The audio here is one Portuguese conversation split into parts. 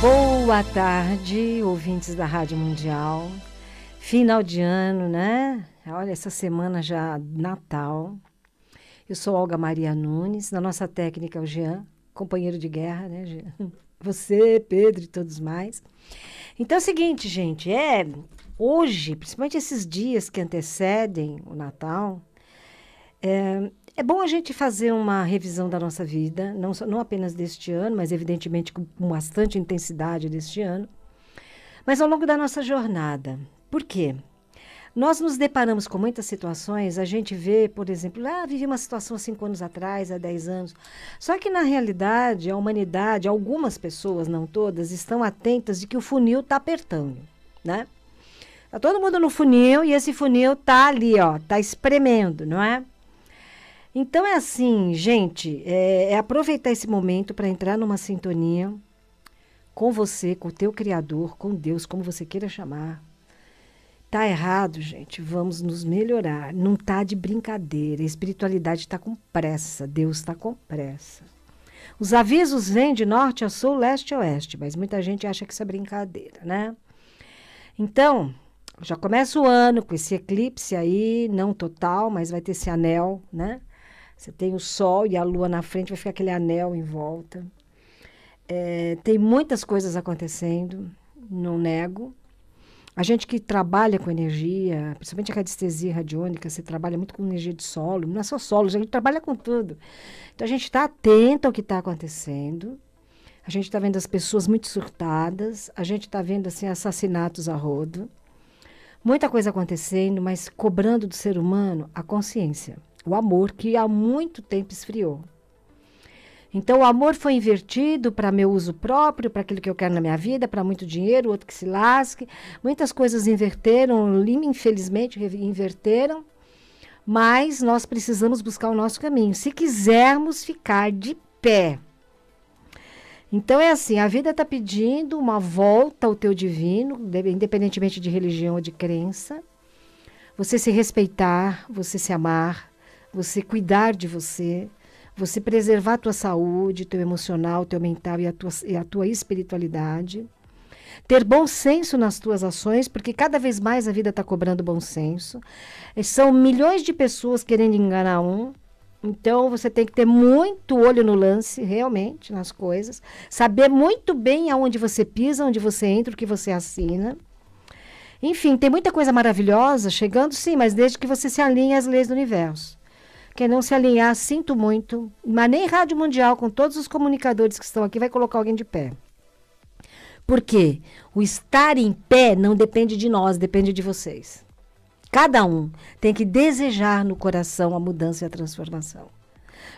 Boa tarde, ouvintes da Rádio Mundial. Final de ano, né? Olha, essa semana já Natal. Eu sou Olga Maria Nunes, na nossa técnica é o Jean, companheiro de guerra, né, Jean? Você, Pedro e todos mais. Então é o seguinte, gente, é hoje, principalmente esses dias que antecedem o Natal, é, é bom a gente fazer uma revisão da nossa vida, não, só, não apenas deste ano, mas evidentemente com bastante intensidade deste ano, mas ao longo da nossa jornada. Por quê? Nós nos deparamos com muitas situações, a gente vê, por exemplo, ah, vivi uma situação há cinco anos atrás, há dez anos. Só que, na realidade, a humanidade, algumas pessoas, não todas, estão atentas de que o funil está apertando, né? Tá todo mundo no funil e esse funil tá ali, ó, tá espremendo, não é? Então é assim, gente, é, é aproveitar esse momento para entrar numa sintonia com você, com o teu Criador, com Deus, como você queira chamar. Tá errado, gente. Vamos nos melhorar. Não tá de brincadeira. A espiritualidade está com pressa. Deus está com pressa. Os avisos vêm de norte a sul, leste a oeste, mas muita gente acha que isso é brincadeira, né? Então, já começa o ano com esse eclipse aí, não total, mas vai ter esse anel, né? Você tem o sol e a lua na frente, vai ficar aquele anel em volta. É, tem muitas coisas acontecendo, não nego. A gente que trabalha com energia, principalmente a radiestesia radiônica, você trabalha muito com energia de solo, não é só solo, a gente trabalha com tudo. Então a gente está atento ao que está acontecendo, a gente está vendo as pessoas muito surtadas, a gente está vendo assim, assassinatos a rodo, muita coisa acontecendo, mas cobrando do ser humano a consciência o amor que há muito tempo esfriou. Então, o amor foi invertido para meu uso próprio, para aquilo que eu quero na minha vida, para muito dinheiro, outro que se lasque. Muitas coisas inverteram, infelizmente, inverteram. Mas nós precisamos buscar o nosso caminho, se quisermos ficar de pé. Então é assim, a vida está pedindo uma volta ao teu divino, independentemente de religião ou de crença. Você se respeitar, você se amar, você cuidar de você, você preservar a tua saúde, teu emocional, teu mental e a tua, e a tua espiritualidade. Ter bom senso nas tuas ações, porque cada vez mais a vida está cobrando bom senso. São milhões de pessoas querendo enganar um. Então você tem que ter muito olho no lance, realmente, nas coisas. Saber muito bem aonde você pisa, onde você entra, o que você assina. Enfim, tem muita coisa maravilhosa chegando, sim, mas desde que você se alinhe às leis do universo quer não se alinhar, sinto muito. Mas nem Rádio Mundial, com todos os comunicadores que estão aqui, vai colocar alguém de pé. Por quê? O estar em pé não depende de nós, depende de vocês. Cada um tem que desejar no coração a mudança e a transformação.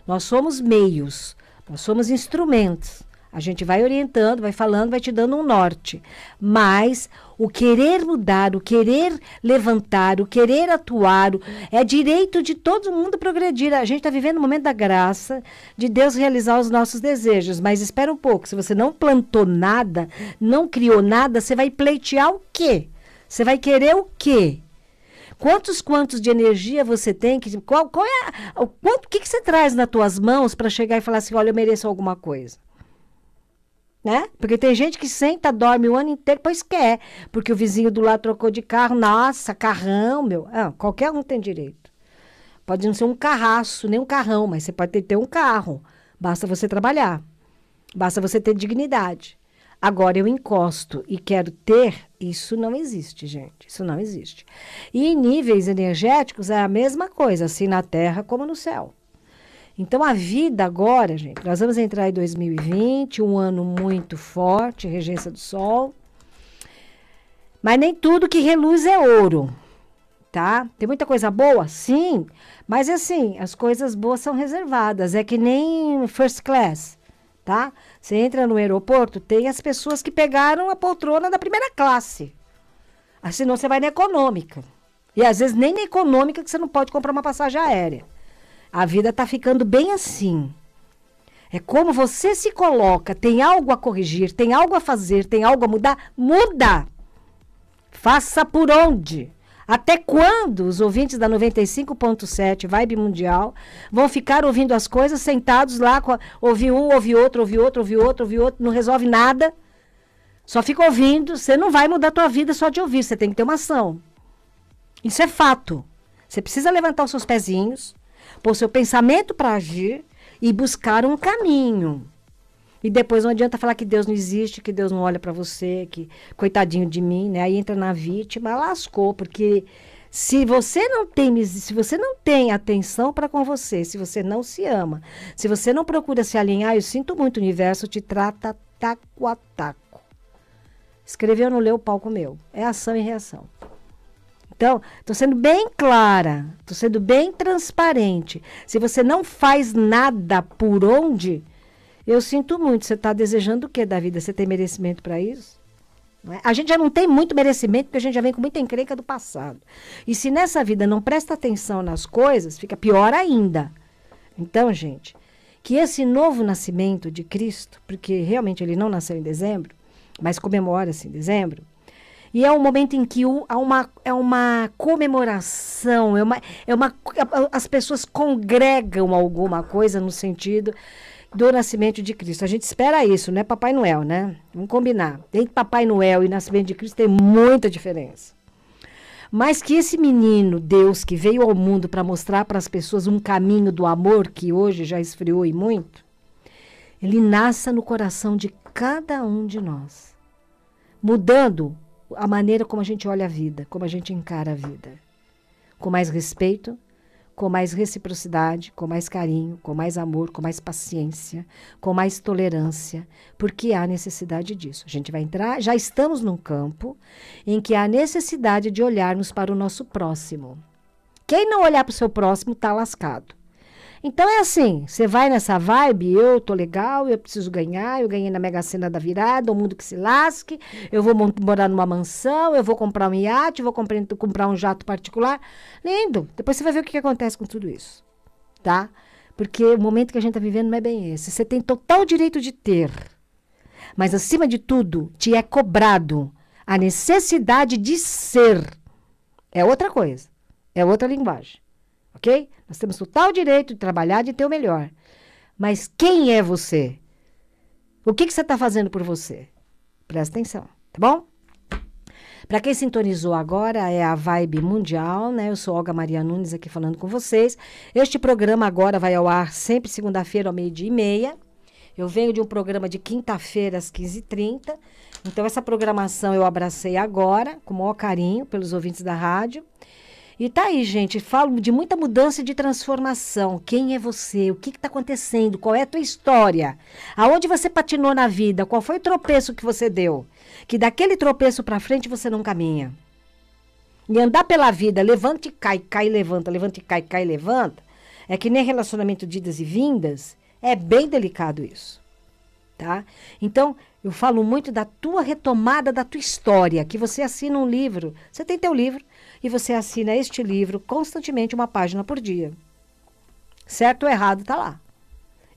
Nós somos meios, nós somos instrumentos. A gente vai orientando, vai falando, vai te dando um norte. Mas o querer mudar, o querer levantar, o querer atuar, é direito de todo mundo progredir. A gente está vivendo um momento da graça de Deus realizar os nossos desejos. Mas espera um pouco, se você não plantou nada, não criou nada, você vai pleitear o quê? Você vai querer o quê? quantos quantos de energia você tem que qual, qual é o quanto que, que você traz nas tuas mãos para chegar e falar assim olha eu mereço alguma coisa né? Porque tem gente que senta, dorme o ano inteiro, pois quer. Porque o vizinho do lado trocou de carro, nossa, carrão, meu. Ah, qualquer um tem direito. Pode não ser um carraço, nem um carrão, mas você pode ter, ter um carro. Basta você trabalhar. Basta você ter dignidade. Agora eu encosto e quero ter, isso não existe, gente. Isso não existe. E em níveis energéticos é a mesma coisa, assim na terra como no céu. Então a vida agora, gente, nós vamos entrar em 2020, um ano muito forte, regência do sol. Mas nem tudo que reluz é ouro, tá? Tem muita coisa boa? Sim, mas assim, as coisas boas são reservadas, é que nem first class, tá? Você entra no aeroporto, tem as pessoas que pegaram a poltrona da primeira classe. Ah, senão você vai na econômica. E às vezes nem na econômica que você não pode comprar uma passagem aérea. A vida está ficando bem assim. É como você se coloca, tem algo a corrigir, tem algo a fazer, tem algo a mudar, muda. Faça por onde? Até quando os ouvintes da 95.7 Vibe Mundial vão ficar ouvindo as coisas sentados lá, com a, ouvi um, ouvi outro, ouvi outro, ouvi outro, ouvi outro, não resolve nada? Só fica ouvindo, você não vai mudar a tua vida só de ouvir, você tem que ter uma ação. Isso é fato. Você precisa levantar os seus pezinhos, pôr seu pensamento para agir e buscar um caminho. E depois não adianta falar que Deus não existe, que Deus não olha para você, que coitadinho de mim, né? Aí entra na vítima, lascou, porque se você não tem, se você não tem atenção para com você, se você não se ama, se você não procura se alinhar, eu sinto muito, o universo te trata taco a taco. Escreveu, não leu o palco meu. É ação e reação. Então, estou sendo bem clara, estou sendo bem transparente. Se você não faz nada por onde, eu sinto muito. Você está desejando o que da vida? Você tem merecimento para isso? É? A gente já não tem muito merecimento, porque a gente já vem com muita encrenca do passado. E se nessa vida não presta atenção nas coisas, fica pior ainda. Então, gente, que esse novo nascimento de Cristo, porque realmente ele não nasceu em dezembro, mas comemora-se em dezembro, e é um momento em que o, há uma, é uma comemoração, é uma, é uma, é, as pessoas congregam alguma coisa no sentido do nascimento de Cristo. A gente espera isso, não é Papai Noel, né? Vamos combinar. Entre Papai Noel e nascimento de Cristo tem muita diferença. Mas que esse menino, Deus, que veio ao mundo para mostrar para as pessoas um caminho do amor que hoje já esfriou e muito, ele nasça no coração de cada um de nós, mudando a maneira como a gente olha a vida, como a gente encara a vida. Com mais respeito, com mais reciprocidade, com mais carinho, com mais amor, com mais paciência, com mais tolerância, porque há necessidade disso. A gente vai entrar, já estamos num campo em que há necessidade de olharmos para o nosso próximo. Quem não olhar para o seu próximo está lascado. Então é assim, você vai nessa vibe, eu tô legal, eu preciso ganhar, eu ganhei na Mega Sena da virada, o mundo que se lasque, eu vou morar numa mansão, eu vou comprar um iate, vou comprar, comprar um jato particular. Lindo. Depois você vai ver o que, que acontece com tudo isso, tá? Porque o momento que a gente tá vivendo não é bem esse. Você tem total direito de ter. Mas acima de tudo, te é cobrado a necessidade de ser. É outra coisa. É outra linguagem ok? Nós temos total direito de trabalhar, de ter o melhor. Mas quem é você? O que, que você está fazendo por você? Presta atenção, tá bom? Para quem sintonizou agora, é a Vibe Mundial, né? Eu sou Olga Maria Nunes aqui falando com vocês. Este programa agora vai ao ar sempre segunda-feira ao meio-dia e meia. Eu venho de um programa de quinta-feira às 15h30. Então, essa programação eu abracei agora, com o maior carinho, pelos ouvintes da rádio. E tá aí, gente. Falo de muita mudança e de transformação. Quem é você? O que está acontecendo? Qual é a tua história? Aonde você patinou na vida? Qual foi o tropeço que você deu? Que daquele tropeço para frente você não caminha. E andar pela vida, levanta e cai, cai e levanta, levanta e cai, cai e levanta, é que nem relacionamento de idas e vindas, é bem delicado isso. Tá? Então, eu falo muito da tua retomada da tua história, que você assina um livro. Você tem teu livro, e você assina este livro constantemente uma página por dia. Certo ou errado, tá lá.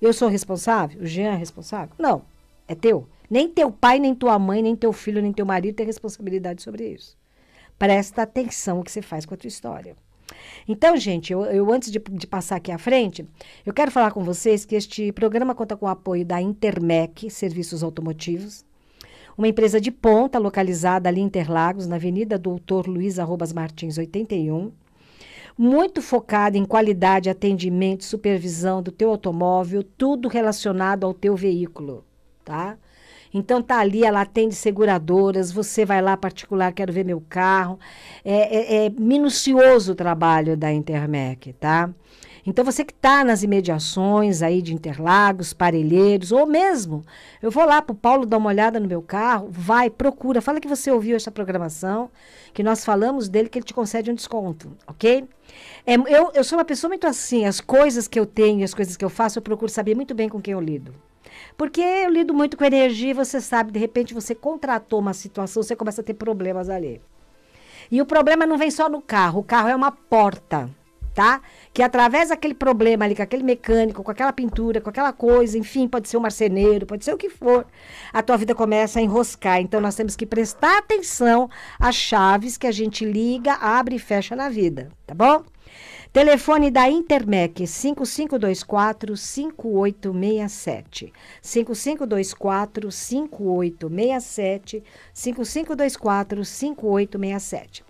Eu sou responsável? O Jean é responsável? Não, é teu. Nem teu pai, nem tua mãe, nem teu filho, nem teu marido tem responsabilidade sobre isso. Presta atenção o que você faz com a tua história. Então, gente, eu, eu antes de, de, passar aqui à frente, eu quero falar com vocês que este programa conta com o apoio da Intermec Serviços Automotivos, uma empresa de ponta localizada ali em Interlagos, na Avenida Doutor Luiz Arrobas Martins, 81. Muito focada em qualidade, atendimento, supervisão do teu automóvel, tudo relacionado ao teu veículo, tá? Então tá ali, ela atende seguradoras, você vai lá particular, quero ver meu carro. É, é, é minucioso o trabalho da Intermec, tá? Então você que está nas imediações aí de Interlagos, Parelheiros, ou mesmo, eu vou lá para o Paulo dar uma olhada no meu carro, vai, procura, fala que você ouviu essa programação, que nós falamos dele, que ele te concede um desconto, ok? É, eu, eu sou uma pessoa muito assim, as coisas que eu tenho, as coisas que eu faço, eu procuro saber muito bem com quem eu lido. Porque eu lido muito com energia, você sabe, de repente você contratou uma situação, você começa a ter problemas ali. E o problema não vem só no carro, o carro é uma porta tá? Que através daquele problema ali, com aquele mecânico, com aquela pintura, com aquela coisa, enfim, pode ser um marceneiro, pode ser o que for, a tua vida começa a enroscar. Então nós temos que prestar atenção às chaves que a gente liga, abre e fecha na vida, tá bom? Telefone da Intermec 5524 5867. 5524 5867. 5524 5867.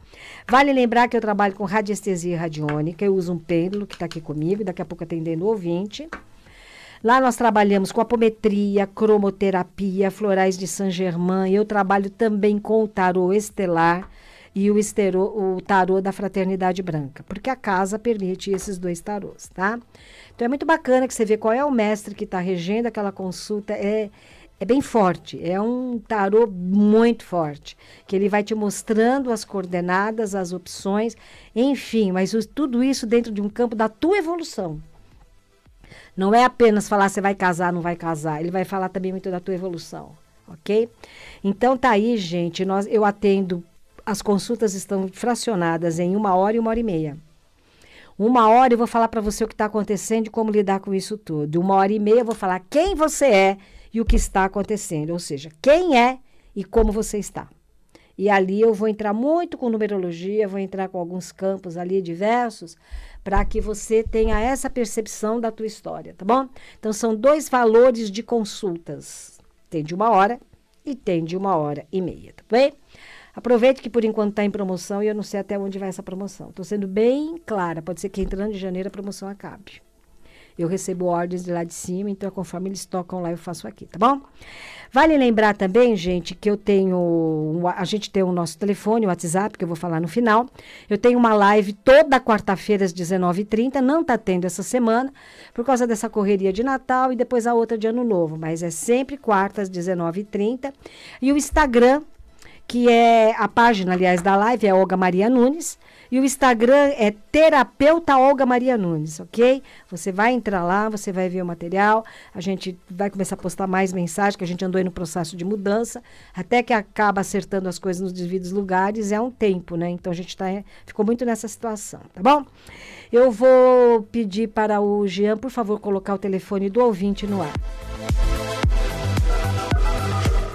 Vale lembrar que eu trabalho com radiestesia radiônica, eu uso um pêndulo que está aqui comigo, daqui a pouco atendendo o ouvinte. Lá nós trabalhamos com apometria, cromoterapia, florais de Saint-Germain. Eu trabalho também com o tarô estelar e o, estero, o tarô da Fraternidade Branca, porque a casa permite esses dois tarôs, tá? Então é muito bacana que você vê qual é o mestre que está regendo aquela consulta. É, é bem forte, é um tarô muito forte, que ele vai te mostrando as coordenadas, as opções, enfim, mas tudo isso dentro de um campo da tua evolução. Não é apenas falar se vai casar, não vai casar, ele vai falar também muito da tua evolução, ok? Então tá aí, gente, nós, eu atendo, as consultas estão fracionadas em uma hora e uma hora e meia. Uma hora eu vou falar para você o que está acontecendo e como lidar com isso tudo. Uma hora e meia eu vou falar quem você é e o que está acontecendo, ou seja, quem é e como você está. E ali eu vou entrar muito com numerologia, vou entrar com alguns campos ali diversos, para que você tenha essa percepção da tua história, tá bom? Então são dois valores de consultas. Tem de uma hora e tem de uma hora e meia, tá bem? Aproveite que por enquanto está em promoção e eu não sei até onde vai essa promoção. Estou sendo bem clara, pode ser que entrando em janeiro a promoção acabe. Eu recebo ordens de lá de cima, então conforme eles tocam lá, eu faço aqui, tá bom? Vale lembrar também, gente, que eu tenho. A gente tem o nosso telefone, o WhatsApp, que eu vou falar no final. Eu tenho uma live toda quarta-feira às 19h30. Não tá tendo essa semana, por causa dessa correria de Natal e depois a outra de Ano Novo. Mas é sempre quarta às 19h30. E o Instagram, que é a página, aliás, da live, é Olga Maria Nunes. E o Instagram é terapeuta Olga Maria Nunes, ok? Você vai entrar lá, você vai ver o material. A gente vai começar a postar mais mensagens, que a gente andou aí no processo de mudança. Até que acaba acertando as coisas nos devidos lugares, é um tempo, né? Então a gente tá, é, ficou muito nessa situação, tá bom? Eu vou pedir para o Jean, por favor, colocar o telefone do ouvinte no ar.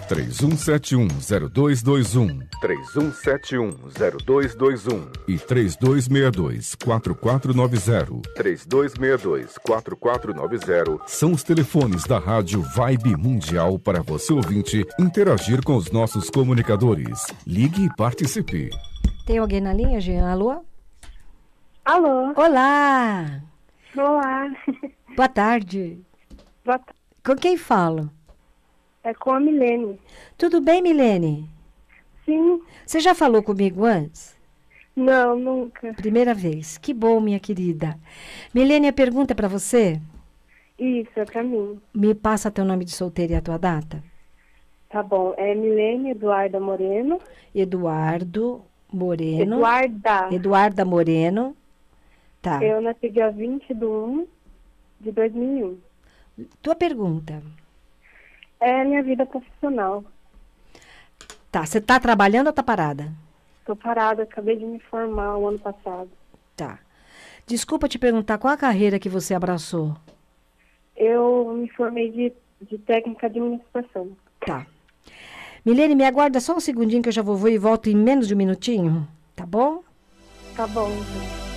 3171-0221 3171-0221 e 3262-4490, 3262-4490 são os telefones da Rádio Vibe Mundial para você ouvinte interagir com os nossos comunicadores. Ligue e participe. Tem alguém na linha, Jean? Alô? Alô? Olá! Olá! Boa tarde. Boa tarde. Com quem falo? É com a Milene. Tudo bem, Milene? Sim. Você já falou comigo antes? Não, nunca. Primeira vez. Que bom, minha querida. Milene, a pergunta é para você? Isso, é para mim. Me passa teu nome de solteira e a tua data. Tá bom. É Milene Eduarda Moreno. Eduardo Moreno. Eduarda. Eduarda Moreno. Tá. Eu nasci dia 20 de 1 de 2001. Tua pergunta. É minha vida profissional. Tá, você tá trabalhando ou tá parada? Tô parada, acabei de me formar o ano passado. Tá. Desculpa te perguntar, qual a carreira que você abraçou? Eu me formei de, de técnica de administração. Tá. Milene, me aguarda só um segundinho que eu já vou, vou e volto em menos de um minutinho, tá bom? Tá bom. Então.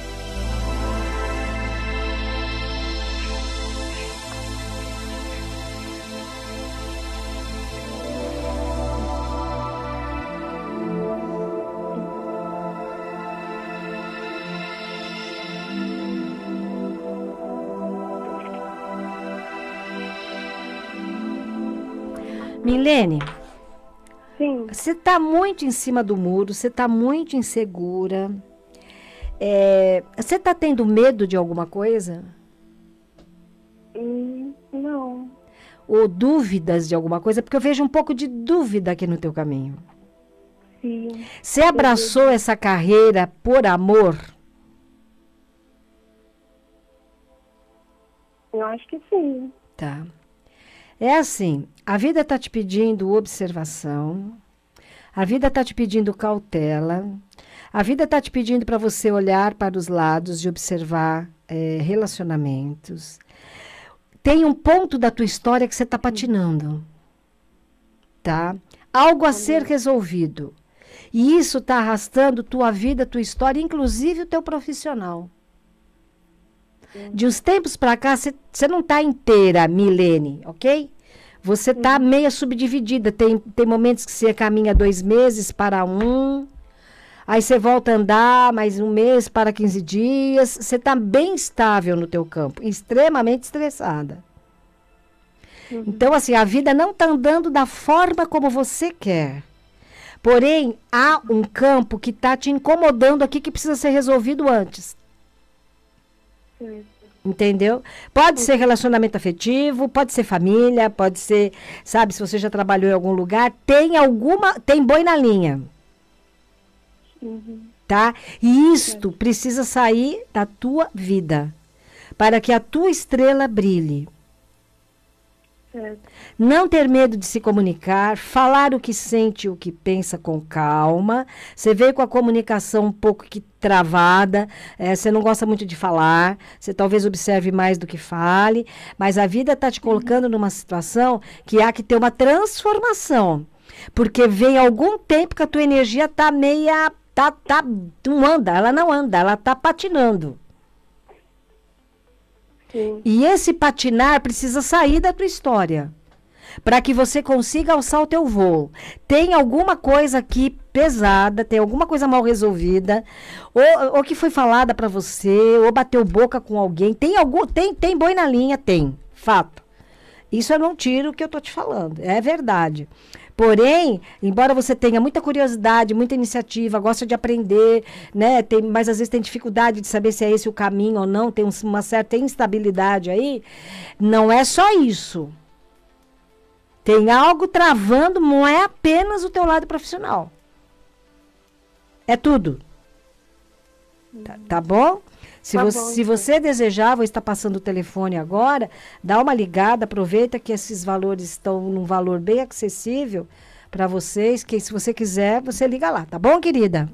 Milene. Sim. Você está muito em cima do muro, você está muito insegura. É, você está tendo medo de alguma coisa? Hum, não. Ou dúvidas de alguma coisa? Porque eu vejo um pouco de dúvida aqui no teu caminho. Sim. Você abraçou Sim. essa carreira por amor? Eu acho que sim. Tá. É assim, a vida está te pedindo observação, a vida está te pedindo cautela, a vida está te pedindo para você olhar para os lados e observar é, relacionamentos. Tem um ponto da tua história que você está patinando, tá? Algo a ser uhum. resolvido. E isso está arrastando tua vida, tua história, inclusive o teu profissional. Uhum. De uns tempos para cá, você não está inteira, Milene, ok? Você está uhum. meia subdividida. Tem, tem momentos que você caminha dois meses para um, aí você volta a andar mais um mês para 15 dias. Você está bem estável no teu campo, extremamente estressada. Uhum. Então, assim, a vida não está andando da forma como você quer. Porém, há um campo que está te incomodando aqui que precisa ser resolvido antes. Entendeu? Pode ser uhum. relacionamento afetivo, pode ser família, pode ser, sabe, se você já trabalhou em algum lugar, tem alguma, tem boi na linha. Uhum. Tá? E isto precisa sair da tua vida para que a tua estrela brilhe. Certo não ter medo de se comunicar, falar o que sente e o que pensa com calma. Você veio com a comunicação um pouco que travada, é, você não gosta muito de falar, você talvez observe mais do que fale, mas a vida está te colocando numa situação que há que ter uma transformação. Porque vem algum tempo que a tua energia está meia. Tá, tá, não anda, ela não anda, ela está patinando. Sim. E esse patinar precisa sair da tua história para que você consiga alçar o teu voo. Tem alguma coisa aqui pesada, tem alguma coisa mal resolvida, ou, ou que foi falada para você, ou bateu boca com alguém. Tem algum, tem, tem boi na linha, tem, fato. Isso eu não tiro o que eu tô te falando, é verdade. Porém, embora você tenha muita curiosidade, muita iniciativa, gosta de aprender, né? Tem, mas às vezes tem dificuldade de saber se é esse o caminho ou não, tem um, uma certa instabilidade aí. Não é só isso. Tem algo travando, não é apenas o teu lado profissional. É tudo. Tá, tá, bom? Se, tá você, bom, se então. você desejar, vou estar passando o telefone agora, dá uma ligada, aproveita que esses valores estão num valor bem acessível para vocês, que se você quiser, você liga lá, tá bom, querida?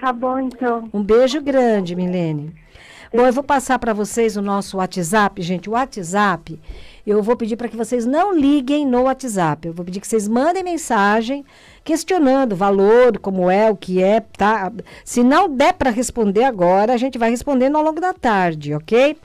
Tá bom, então. Um beijo grande, Milene. Tá bom, eu vou passar para vocês o nosso WhatsApp, gente. O WhatsApp eu vou pedir para que vocês não liguem no WhatsApp. Eu vou pedir que vocês mandem mensagem questionando o valor, como é, o que é, tá? Se não der para responder agora, a gente vai respondendo ao longo da tarde, ok?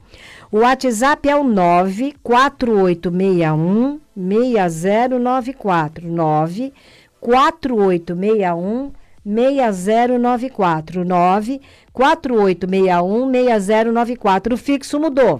O WhatsApp é o 94861 6094. 94861 6094. 94861 6094. O fixo mudou.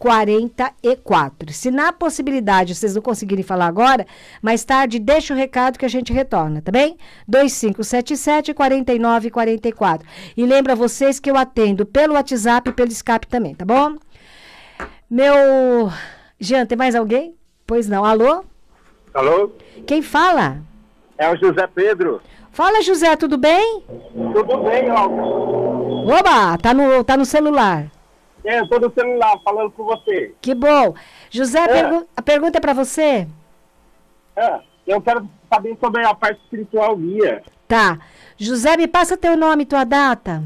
44. Se na possibilidade vocês não conseguirem falar agora, mais tarde deixa o recado que a gente retorna, tá bem? 2577 4944. E lembra vocês que eu atendo pelo WhatsApp e pelo Skype também, tá bom? Meu Jean, tem mais alguém? Pois não. Alô? Alô? Quem fala? É o José Pedro. Fala, José, tudo bem? Tudo bem, Alves. Oba, tá no, tá no celular. É, eu tô no celular falando com você. Que bom. José, é. pergu a pergunta é para você. É, eu quero saber sobre a parte espiritual minha. Tá. José, me passa teu nome e tua data.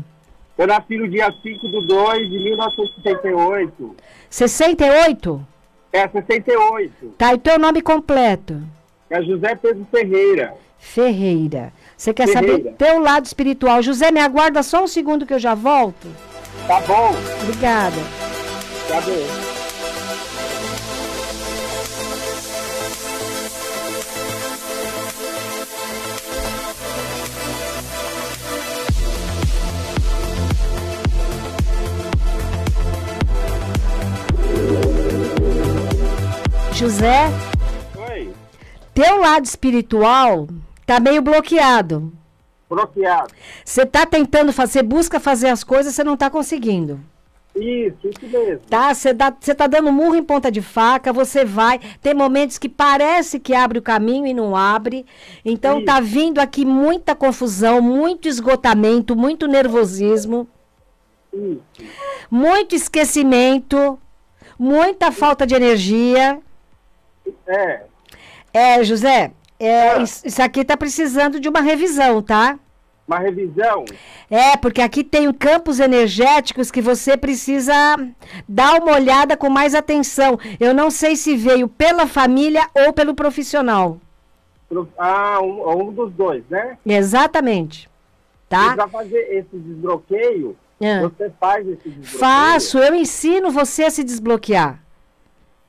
Eu nasci no dia 5 de 2 de 1968. 68? É, 68. Tá, e teu nome completo? É José Pedro Ferreira. Ferreira. Você quer Ferreira. saber teu lado espiritual. José, me aguarda só um segundo que eu já volto. Tá bom. Obrigada. Cadê? José, Oi. teu lado espiritual tá meio bloqueado bloqueado. Você está tentando fazer busca, fazer as coisas, você não está conseguindo. Isso, isso mesmo. Tá, você está tá dando murro em ponta de faca, você vai, tem momentos que parece que abre o caminho e não abre. Então tá isso. tá vindo aqui muita confusão, muito esgotamento, muito nervosismo. Isso. Muito esquecimento, muita falta de energia. É. É, José, é, ah. isso aqui tá precisando de uma revisão, tá? uma revisão. É, porque aqui tem campos energéticos que você precisa dar uma olhada com mais atenção. Eu não sei se veio pela família ou pelo profissional. Ah, um, um dos dois, né? Exatamente. Tá? Precisa fazer esse desbloqueio. É. Você faz esse desbloqueio. Faço, eu ensino você a se desbloquear.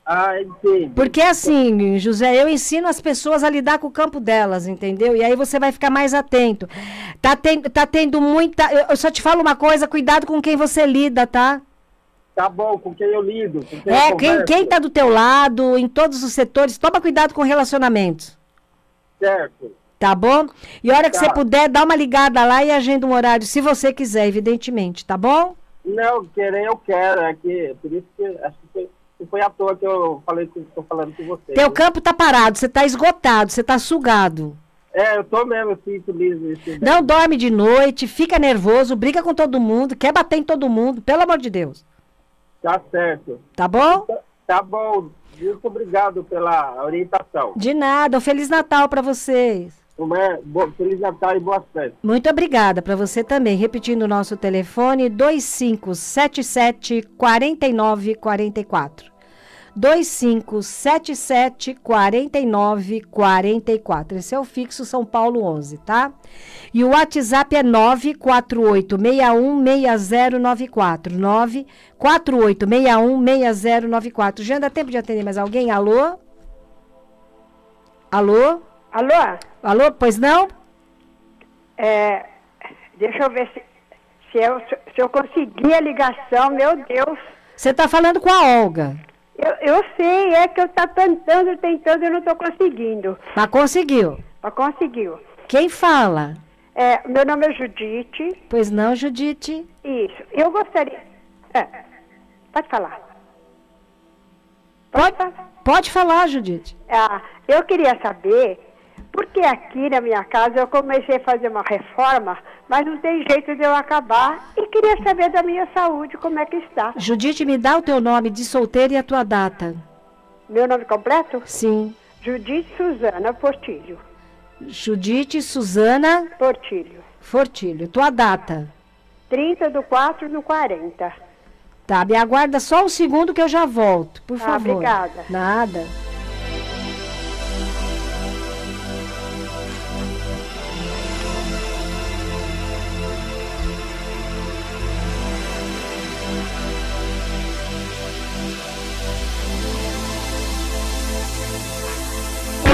Ah, entendi. Porque assim, José, eu ensino as pessoas a lidar com o campo delas, entendeu? E aí você vai ficar mais atento. Tá tendo, tá tendo muita. Eu só te falo uma coisa, cuidado com quem você lida, tá? Tá bom, com quem eu lido. Quem é, eu quem, quem tá do teu lado, em todos os setores, toma cuidado com relacionamentos. Certo. Tá bom? E a hora que tá. você puder, dá uma ligada lá e agenda um horário, se você quiser, evidentemente, tá bom? Não, querer eu quero, é que, por isso que acho que e foi à toa que eu falei que estou falando com você. Teu né? campo tá parado, você tá esgotado, você tá sugado. É, eu tô mesmo, eu sinto liso. Não dorme de noite, fica nervoso, briga com todo mundo, quer bater em todo mundo, pelo amor de Deus. Tá certo. Tá bom? Tá, tá bom. Muito obrigado pela orientação. De nada, um Feliz Natal para vocês. Tomé, Feliz Natal e boa festa. Muito obrigada para você também. Repetindo o nosso telefone, 2577-4944. 2577-4944. Esse é o fixo São Paulo 11, tá? E o WhatsApp é 948 61 948-61-6094. Já dá tempo de atender mais alguém? Alô? Alô? Alô? Alô, pois não? É, deixa eu ver se, se, eu, se eu consegui a ligação, meu Deus. Você está falando com a Olga. Eu, eu sei, é que eu estou tá tentando, tentando, eu não estou conseguindo. Mas conseguiu. Mas conseguiu. Quem fala? É, meu nome é Judite. Pois não, Judite? Isso. Eu gostaria. É, pode falar. Pode, pode falar, Judite. Ah, eu queria saber porque aqui na minha casa eu comecei a fazer uma reforma, mas não tem jeito de eu acabar e queria saber da minha saúde, como é que está. Judite, me dá o teu nome de solteira e a tua data. Meu nome completo? Sim. Judite Suzana Portilho. Judite Suzana Portilho. Fortilho. Tua data? 30 do 4 do 40. Tá, me aguarda só um segundo que eu já volto, por ah, favor. Obrigada. Nada.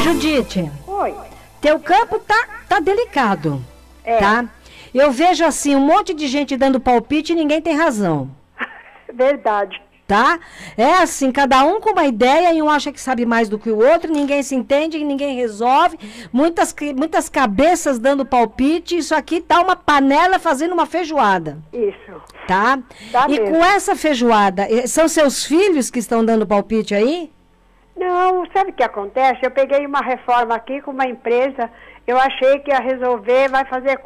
Judite. Oi. Teu campo tá, tá delicado. É. Tá? Eu vejo assim um monte de gente dando palpite e ninguém tem razão. Verdade. Tá? É assim, cada um com uma ideia e um acha que sabe mais do que o outro, ninguém se entende, ninguém resolve. Muitas, muitas cabeças dando palpite, isso aqui tá uma panela fazendo uma feijoada. Isso. Tá? tá e mesmo. com essa feijoada, eh, são seus filhos que estão dando palpite aí? Não, sabe o que acontece? Eu peguei uma reforma aqui com uma empresa, eu achei que ia resolver, vai fazer.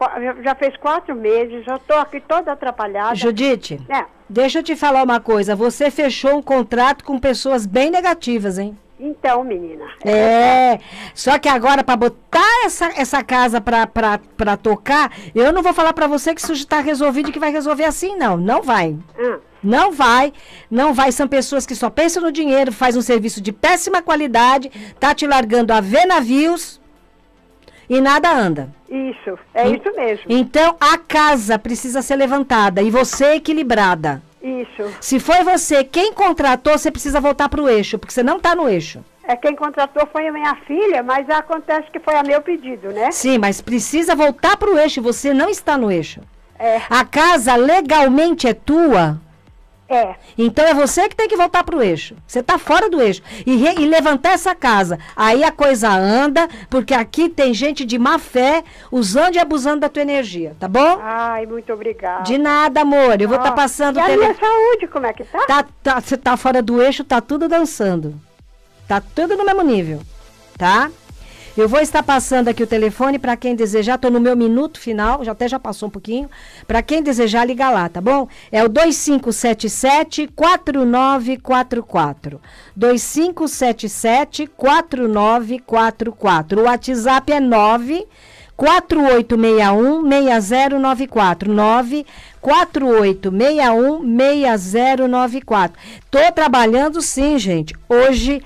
Já fez quatro meses, já estou aqui toda atrapalhada. Judite, é. deixa eu te falar uma coisa. Você fechou um contrato com pessoas bem negativas, hein? Então, menina. É. Só que agora, para botar essa, essa casa para tocar, eu não vou falar para você que isso está resolvido e que vai resolver assim, não. Não vai. Hum. Não vai, não vai. São pessoas que só pensam no dinheiro, faz um serviço de péssima qualidade, tá te largando a ver navios e nada anda. Isso, é e, isso mesmo. Então a casa precisa ser levantada e você equilibrada. Isso. Se foi você quem contratou, você precisa voltar para o eixo, porque você não está no eixo. É, quem contratou foi a minha filha, mas acontece que foi a meu pedido, né? Sim, mas precisa voltar para o eixo, você não está no eixo. É. A casa legalmente é tua, é. Então é você que tem que voltar para o eixo. Você está fora do eixo. E, re, e, levantar essa casa. Aí a coisa anda, porque aqui tem gente de má fé usando e abusando da tua energia, tá bom? Ai, muito obrigada. De nada, amor. Eu vou estar tá ah. tá passando... E a tele... minha saúde, como é que tá? tá, tá você tá fora do eixo, tá tudo dançando. Tá tudo no mesmo nível, tá? Eu vou estar passando aqui o telefone para quem desejar, estou no meu minuto final, já até já passou um pouquinho, para quem desejar ligar lá, tá bom? É o 2577-4944. 2577-4944. O WhatsApp é 9... 4861-6094. 94861-6094. Estou trabalhando sim, gente. Hoje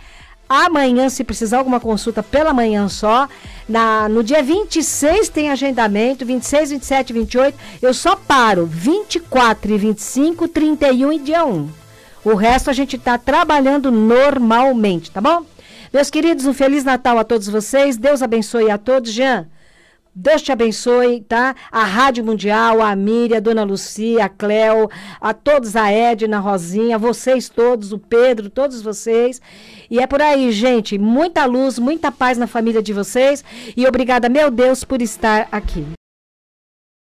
Amanhã, se precisar alguma consulta pela manhã só, na, no dia 26 tem agendamento, 26, 27, 28. Eu só paro 24 e 25, 31 e dia 1. O resto a gente está trabalhando normalmente, tá bom? Meus queridos, um Feliz Natal a todos vocês. Deus abençoe a todos. Jean, Deus te abençoe, tá? A Rádio Mundial, a Miriam, a Dona Lucia, a Cléo, a todos, a Edna, a Rosinha, vocês todos, o Pedro, todos vocês. E é por aí, gente. Muita luz, muita paz na família de vocês. E obrigada, meu Deus, por estar aqui.